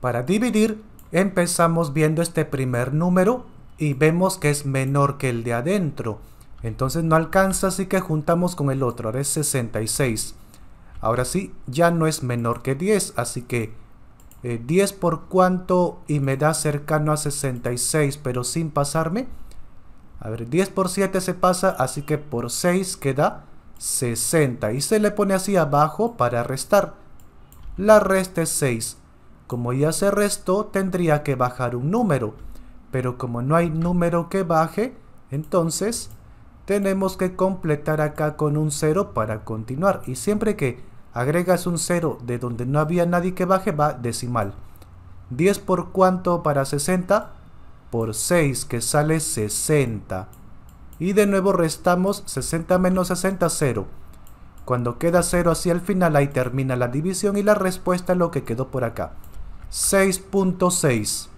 Para dividir, empezamos viendo este primer número y vemos que es menor que el de adentro. Entonces no alcanza, así que juntamos con el otro, ahora es 66. Ahora sí, ya no es menor que 10, así que 10 eh, por cuánto y me da cercano a 66, pero sin pasarme. A ver, 10 por 7 se pasa, así que por 6 queda 60. Y se le pone así abajo para restar. La resta es 6. Como ya se restó, tendría que bajar un número. Pero como no hay número que baje, entonces tenemos que completar acá con un 0 para continuar. Y siempre que agregas un 0 de donde no había nadie que baje, va decimal. 10 por cuánto para 60? Por 6, que sale 60. Y de nuevo restamos 60 menos 60, 0. Cuando queda 0 hacia el final, ahí termina la división y la respuesta es lo que quedó por acá. 6.6